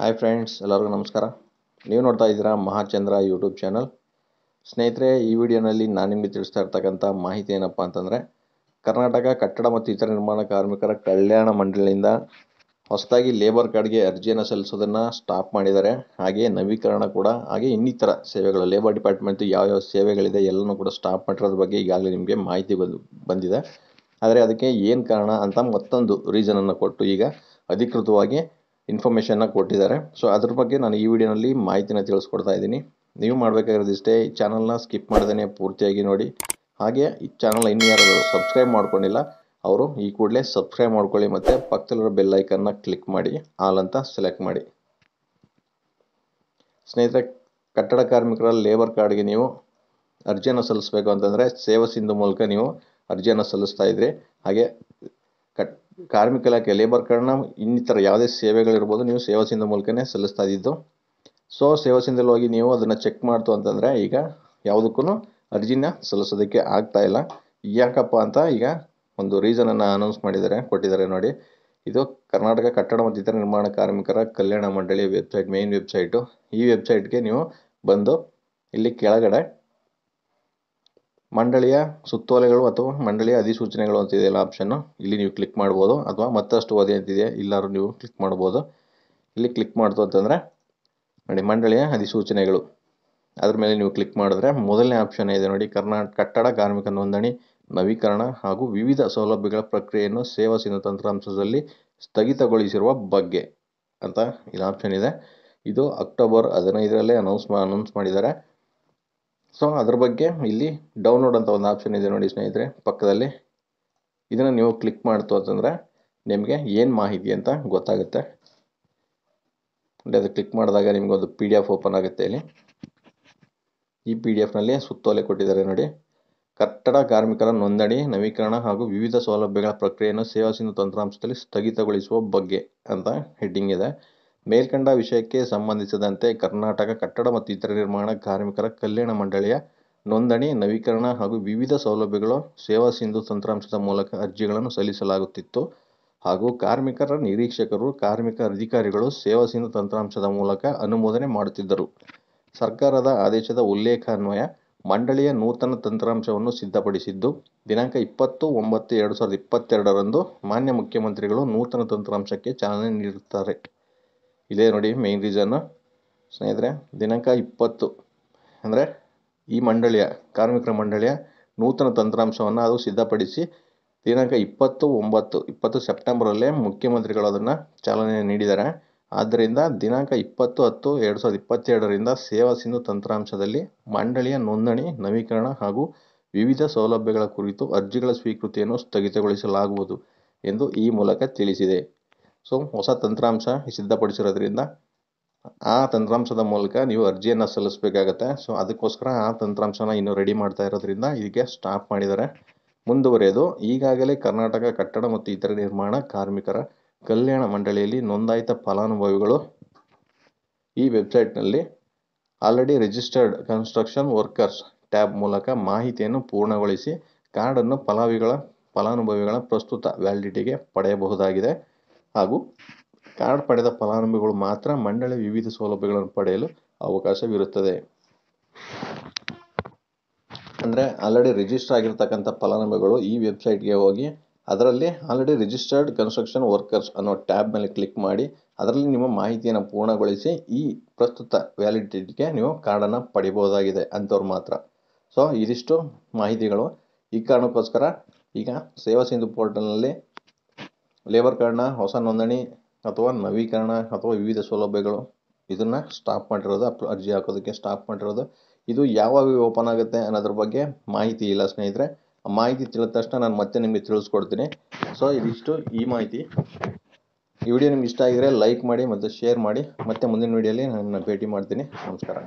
Hi friends ಎಲ್ಲರಿಗೂ ನಮಸ್ಕಾರ ನೀವು ನೋಡ್ತಾ ಇದ್ದೀರಾ ಮಹಾಚಂದ್ರ ಯೂಟ್ಯೂಬ್ ಚಾನಲ್ ಸ್ನೇಹಿತರೆ ಈ ವಿಡಿಯೋನಲ್ಲಿ ನಾನು ನಿಮಗೆ ತಿಳಿಸ್ತಾ ಇರ್ತಕ್ಕಂಥ ಮಾಹಿತಿ ಏನಪ್ಪ ಅಂತಂದರೆ ಕರ್ನಾಟಕ ಕಟ್ಟಡ ಮತ್ತು ಇತರ ನಿರ್ಮಾಣ ಕಾರ್ಮಿಕರ ಕಲ್ಯಾಣ ಮಂಡಳಿಯಿಂದ ಹೊಸದಾಗಿ ಲೇಬರ್ ಕಾರ್ಡ್ಗೆ ಅರ್ಜಿಯನ್ನು ಸಲ್ಲಿಸೋದನ್ನು ಸ್ಟಾಪ್ ಮಾಡಿದ್ದಾರೆ ಹಾಗೆಯೇ ನವೀಕರಣ ಕೂಡ ಹಾಗೆ ಇನ್ನಿತರ ಸೇವೆಗಳು ಲೇಬರ್ ಡಿಪಾರ್ಟ್ಮೆಂಟ್ ಯಾವ್ಯಾವ ಸೇವೆಗಳಿದೆ ಎಲ್ಲನೂ ಕೂಡ ಸ್ಟಾಪ್ ಮಾಡಿರೋದ್ರ ಬಗ್ಗೆ ಈಗಾಗಲೇ ನಿಮಗೆ ಮಾಹಿತಿ ಬಂದು ಬಂದಿದೆ ಆದರೆ ಅದಕ್ಕೆ ಏನು ಕಾರಣ ಅಂತ ಮತ್ತೊಂದು ರೀಸನನ್ನು ಕೊಟ್ಟು ಈಗ ಅಧಿಕೃತವಾಗಿ ಇನ್ಫಾರ್ಮೇಷನ್ನ ಕೊಟ್ಟಿದ್ದಾರೆ ಸೊ ಅದ್ರ ಬಗ್ಗೆ ನಾನು ಈ ವಿಡಿಯೋನಲ್ಲಿ ಮಾಹಿತಿನ ತಿಳಿಸ್ಕೊಡ್ತಾ ಇದ್ದೀನಿ ನೀವು ಮಾಡಬೇಕಾಗಿರೋದಿಷ್ಟೇ ಈ ಚಾನಲ್ನ ಸ್ಕಿಪ್ ಮಾಡ್ದೇ ಪೂರ್ತಿಯಾಗಿ ನೋಡಿ ಹಾಗೆ ಈ ಚಾನಲ್ ಇನ್ನು ಯಾರು ಸಬ್ಸ್ಕ್ರೈಬ್ ಮಾಡ್ಕೊಂಡಿಲ್ಲ ಅವರು ಈ ಕೂಡಲೇ ಸಬ್ಸ್ಕ್ರೈಬ್ ಮಾಡ್ಕೊಳ್ಳಿ ಮತ್ತು ಪಕ್ಕದಲ್ಲಿರೋ ಬೆಲ್ಲೈಕನ್ನ ಕ್ಲಿಕ್ ಮಾಡಿ ಆಲ್ ಅಂತ ಸೆಲೆಕ್ಟ್ ಮಾಡಿ ಸ್ನೇಹಿತರೆ ಕಟ್ಟಡ ಕಾರ್ಮಿಕರ ಲೇಬರ್ ಕಾರ್ಡ್ಗೆ ನೀವು ಅರ್ಜಿಯನ್ನು ಸಲ್ಲಿಸಬೇಕು ಅಂತಂದರೆ ಸೇವಾ ಸಿಂಧು ಮೂಲಕ ನೀವು ಅರ್ಜಿಯನ್ನು ಸಲ್ಲಿಸ್ತಾ ಇದ್ರಿ ಹಾಗೆ ಕಟ್ ಕಾರ್ಮಿಕ ಇಲಾಖೆ ಲೇಬರ್ ಕಾರ್ಡ್ನ ಇನ್ನಿತರ ಯಾವುದೇ ಸೇವೆಗಳಿರ್ಬೋದು ನೀವು ಸೇವಾ ಸಿಂಧು ಮೂಲಕನೇ ಸಲ್ಲಿಸ್ತಾ ಇದ್ದಿದ್ದು ಸೊ ಸೇವಾ ಹೋಗಿ ನೀವು ಅದನ್ನು ಚೆಕ್ ಮಾಡ್ತು ಅಂತಂದರೆ ಈಗ ಯಾವುದಕ್ಕೂ ಅರ್ಜಿನ ಸಲ್ಲಿಸೋದಕ್ಕೆ ಆಗ್ತಾ ಇಲ್ಲ ಯಾಕಪ್ಪ ಅಂತ ಈಗ ಒಂದು ರೀಸನನ್ನು ಅನೌನ್ಸ್ ಮಾಡಿದ್ದಾರೆ ಕೊಟ್ಟಿದ್ದಾರೆ ನೋಡಿ ಇದು ಕರ್ನಾಟಕ ಕಟ್ಟಡ ಮತ್ತು ಇತರ ನಿರ್ಮಾಣ ಕಾರ್ಮಿಕರ ಕಲ್ಯಾಣ ಮಂಡಳಿ ವೆಬ್ಸೈಟ್ ಮೇನ್ ವೆಬ್ಸೈಟು ಈ ವೆಬ್ಸೈಟ್ಗೆ ನೀವು ಬಂದು ಇಲ್ಲಿ ಕೆಳಗಡೆ ಮಂಡಳಿಯ ಸುತ್ತೋಲೆಗಳು ಅಥವಾ ಮಂಡಳಿಯ ಅಧಿಸೂಚನೆಗಳು ಅಂತ ಇದೆಯಲ್ಲ ಆಪ್ಷನ್ನು ಇಲ್ಲಿ ನೀವು ಕ್ಲಿಕ್ ಮಾಡ್ಬೋದು ಅಥವಾ ಮತ್ತಷ್ಟು ಓದಿ ಅಂತಿದೆ ಇಲ್ಲಾದ್ರೂ ನೀವು ಕ್ಲಿಕ್ ಮಾಡ್ಬೋದು ಇಲ್ಲಿ ಕ್ಲಿಕ್ ಮಾಡ್ತು ಅಂತಂದರೆ ನೋಡಿ ಮಂಡಳಿಯ ಅಧಿಸೂಚನೆಗಳು ಅದ್ರ ಮೇಲೆ ನೀವು ಕ್ಲಿಕ್ ಮಾಡಿದ್ರೆ ಮೊದಲನೇ ಆಪ್ಷನ್ ಇದೆ ನೋಡಿ ಕರ್ನಾಟಕ ಕಟ್ಟಡ ಕಾರ್ಮಿಕ ನೋಂದಣಿ ನವೀಕರಣ ಹಾಗೂ ವಿವಿಧ ಸೌಲಭ್ಯಗಳ ಪ್ರಕ್ರಿಯೆಯನ್ನು ಸೇವಾ ಸಿಂಧು ತಂತ್ರಾಂಶದಲ್ಲಿ ಸ್ಥಗಿತಗೊಳಿಸಿರುವ ಬಗ್ಗೆ ಅಂತ ಇಲ್ಲಿ ಆಪ್ಷನ್ ಇದೆ ಇದು ಅಕ್ಟೋಬರ್ ಹದಿನೈದರಲ್ಲೇ ಅನೌನ್ಸ್ ಅನೌನ್ಸ್ ಮಾಡಿದ್ದಾರೆ ಸೊ ಅದ್ರ ಬಗ್ಗೆ ಇಲ್ಲಿ ಡೌನ್ಲೋಡ್ ಅಂತ ಒಂದು ಆಪ್ಷನ್ ಇದೆ ನೋಡಿ ಸ್ನೇಹಿತರೆ ಪಕ್ಕದಲ್ಲಿ ಇದನ್ನು ನೀವು ಕ್ಲಿಕ್ ಮಾಡ್ತು ಅಂತಂದರೆ ನಿಮಗೆ ಏನು ಮಾಹಿತಿ ಅಂತ ಗೊತ್ತಾಗುತ್ತೆ ಅದು ಕ್ಲಿಕ್ ಮಾಡಿದಾಗ ನಿಮಗೊಂದು ಪಿ ಡಿ ಎಫ್ ಓಪನ್ ಆಗುತ್ತೆ ಇಲ್ಲಿ ಈ ಪಿ ಡಿ ಎಫ್ನಲ್ಲಿ ಸುತ್ತೋಲೆ ಕೊಟ್ಟಿದ್ದಾರೆ ನೋಡಿ ಕಟ್ಟಡ ಕಾರ್ಮಿಕರ ನೋಂದಣಿ ನವೀಕರಣ ಹಾಗೂ ವಿವಿಧ ಸೌಲಭ್ಯಗಳ ಪ್ರಕ್ರಿಯೆಯನ್ನು ಸೇವಾ ಸಿಂಧು ತಂತ್ರಾಂಶದಲ್ಲಿ ಸ್ಥಗಿತಗೊಳಿಸುವ ಬಗ್ಗೆ ಅಂತ ಹೆಡ್ಡಿಂಗ್ ಇದೆ ಮೇಲ್ಕಂಡ ವಿಷಯಕ್ಕೆ ಸಂಬಂಧಿಸಿದಂತೆ ಕರ್ನಾಟಕ ಕಟ್ಟಡ ಮತ್ತು ಇತರ ನಿರ್ಮಾಣ ಕಾರ್ಮಿಕರ ಕಲ್ಯಾಣ ಮಂಡಳಿಯ ನೋಂದಣಿ ನವೀಕರಣ ಹಾಗೂ ವಿವಿಧ ಸೌಲಭ್ಯಗಳು ಸೇವಾ ಸಿಂಧು ತಂತ್ರಾಂಶದ ಮೂಲಕ ಅರ್ಜಿಗಳನ್ನು ಸಲ್ಲಿಸಲಾಗುತ್ತಿತ್ತು ಹಾಗೂ ಕಾರ್ಮಿಕರ ನಿರೀಕ್ಷಕರು ಕಾರ್ಮಿಕ ಅಧಿಕಾರಿಗಳು ಸೇವಾ ಸಿಂಧು ತಂತ್ರಾಂಶದ ಮೂಲಕ ಅನುಮೋದನೆ ಮಾಡುತ್ತಿದ್ದರು. ಸರ್ಕಾರದ ಆದೇಶದ ಉಲ್ಲೇಖ ಅನ್ವಯ ಮಂಡಳಿಯ ನೂತನ ತಂತ್ರಾಂಶವನ್ನು ಸಿದ್ಧಪಡಿಸಿದ್ದು, ದಿನಾಂಕ ಇಪ್ಪತ್ತು ಒಂಬತ್ತು ಎರಡು ಸಾವಿರದ ಇಪ್ಪತ್ತೆರಡರಂದು ಮಾನ್ಯ ಮುಖ್ಯಮಂತ್ರಿಗಳು ನೂತನ ತಂತ್ರಾಂಶಕ್ಕೆ ಚಾಲನೆ ನೀಡುತ್ತಾರೆ. ಇದೇ ನೋಡಿ ಮೇನ್ ರೀಸನ್ನು ಸ್ನೇಹಿತರೆ ದಿನಾಂಕ ಇಪ್ಪತ್ತು ಅಂದರೆ ಈ ಮಂಡಳಿಯ ಕಾರ್ಮಿಕರ ಮಂಡಳಿಯ ನೂತನ ತಂತ್ರಾಂಶವನ್ನು ಅದು ಸಿದ್ಧಪಡಿಸಿ ದಿನಾಂಕ ಇಪ್ಪತ್ತು ಒಂಬತ್ತು ಇಪ್ಪತ್ತು ಸೆಪ್ಟೆಂಬರಲ್ಲೇ ಮುಖ್ಯಮಂತ್ರಿಗಳು ಅದನ್ನು ಚಾಲನೆ ನೀಡಿದ್ದಾರೆ ಆದ್ದರಿಂದ ದಿನಾಂಕ ಇಪ್ಪತ್ತು ಹತ್ತು ಎರಡು ಸಾವಿರದ ಇಪ್ಪತ್ತೆರಡರಿಂದ ಸೇವಾ ಸಿಂಧು ತಂತ್ರಾಂಶದಲ್ಲಿ ಮಂಡಳಿಯ ನೋಂದಣಿ ನವೀಕರಣ ಹಾಗೂ ವಿವಿಧ ಸೌಲಭ್ಯಗಳ ಕುರಿತು ಅರ್ಜಿಗಳ ಸ್ವೀಕೃತಿಯನ್ನು ಸ್ಥಗಿತಗೊಳಿಸಲಾಗುವುದು ಎಂದು ಈ ಮೂಲಕ ತಿಳಿಸಿದೆ ಸೊ ಹೊಸ ತಂತ್ರಾಂಶ ಸಿದ್ಧಪಡಿಸಿರೋದ್ರಿಂದ ಆ ತಂತ್ರಾಂಶದ ಮೂಲಕ ನೀವು ಅರ್ಜಿಯನ್ನು ಸಲ್ಲಿಸಬೇಕಾಗತ್ತೆ ಸೊ ಅದಕ್ಕೋಸ್ಕರ ಆ ತಂತ್ರಾಂಶನ ಇನ್ನು ರೆಡಿ ಮಾಡ್ತಾ ಇರೋದ್ರಿಂದ ಇದಕ್ಕೆ ಸ್ಟಾಪ್ ಮಾಡಿದ್ದಾರೆ ಮುಂದುವರೆಯೋದು ಈಗಾಗಲೇ ಕರ್ನಾಟಕ ಕಟ್ಟಡ ಮತ್ತು ಇತರೆ ನಿರ್ಮಾಣ ಕಾರ್ಮಿಕರ ಕಲ್ಯಾಣ ಮಂಡಳಿಯಲ್ಲಿ ನೋಂದಾಯಿತ ಫಲಾನುಭವಿಗಳು ಈ ವೆಬ್ಸೈಟ್ನಲ್ಲಿ already registered construction workers tab ಮೂಲಕ ಮಾಹಿತಿಯನ್ನು ಪೂರ್ಣಗೊಳಿಸಿ ಕಾರ್ಡನ್ನು ಫಲಾವಿಗಳ ಫಲಾನುಭವಿಗಳ ಪ್ರಸ್ತುತ ವ್ಯಾಲಿಡಿಟಿಗೆ ಪಡೆಯಬಹುದಾಗಿದೆ ಹಾಗೂ ಕಾರ್ಡ್ ಪಡೆದ ಫಲಾನುಭವಿಗಳು ಮಾತ್ರ ಮಂಡಳಿ ವಿವಿಧ ಸೌಲಭ್ಯಗಳನ್ನು ಪಡೆಯಲು ಅವಕಾಶವಿರುತ್ತದೆ ಅಂದರೆ ಆಲ್ರೆಡಿ ರಿಜಿಸ್ಟರ್ ಆಗಿರ್ತಕ್ಕಂಥ ಫಲಾನುಭವಿಗಳು ಈ ವೆಬ್ಸೈಟ್ಗೆ ಹೋಗಿ ಅದರಲ್ಲಿ ಆಲ್ರೆಡಿ ರಿಜಿಸ್ಟರ್ಡ್ ಕನ್ಸ್ಟ್ರಕ್ಷನ್ ವರ್ಕರ್ಸ್ ಅನ್ನೋ ಟ್ಯಾಬ್ ಮೇಲೆ ಕ್ಲಿಕ್ ಮಾಡಿ ಅದರಲ್ಲಿ ನಿಮ್ಮ ಮಾಹಿತಿಯನ್ನು ಪೂರ್ಣಗೊಳಿಸಿ ಈ ಪ್ರಸ್ತುತ ವ್ಯಾಲಿಡಿಟಿಗೆ ನೀವು ಕಾರ್ಡನ್ನು ಪಡಿಬೋದಾಗಿದೆ ಅಂಥವ್ರು ಮಾತ್ರ ಸೊ ಇದಿಷ್ಟು ಮಾಹಿತಿಗಳು ಈ ಕಾರಣಕ್ಕೋಸ್ಕರ ಈಗ ಸೇವಾ ಸಿಂಧು ಪೋರ್ಟಲ್ನಲ್ಲಿ ಲೇಬರ್ ಕಾರ್ಡ್ನ ಹೊಸ ನೋಂದಣಿ ಅಥವಾ ನವೀಕರಣ ಅಥವಾ ವಿವಿಧ ಸೌಲಭ್ಯಗಳು ಇದನ್ನು ಸ್ಟಾಪ್ ಮಾಡಿರೋದು ಅಪ್ ಅರ್ಜಿ ಹಾಕೋದಕ್ಕೆ ಸ್ಟಾಪ್ ಮಾಡಿರೋದು ಇದು ಯಾವಾಗ ಓಪನ್ ಆಗುತ್ತೆ ಅನ್ನೋದ್ರ ಬಗ್ಗೆ ಮಾಹಿತಿ ಇಲ್ಲ ಸ್ನೇಹಿತರೆ ಆ ಮಾಹಿತಿ ತಿಳಿದ ತಕ್ಷಣ ನಾನು ಮತ್ತೆ ನಿಮಗೆ ತಿಳಿಸ್ಕೊಡ್ತೀನಿ ಸೊ ಇದಿಷ್ಟು ಈ ಮಾಹಿತಿ ಈ ವಿಡಿಯೋ ನಿಮ್ಗೆ ಇಷ್ಟ ಆಗಿದ್ರೆ ಲೈಕ್ ಮಾಡಿ ಮತ್ತು ಶೇರ್ ಮಾಡಿ ಮತ್ತೆ ಮುಂದಿನ ವಿಡಿಯೋಲಿ ನಾನು ಭೇಟಿ ಮಾಡ್ತೀನಿ ನಮಸ್ಕಾರ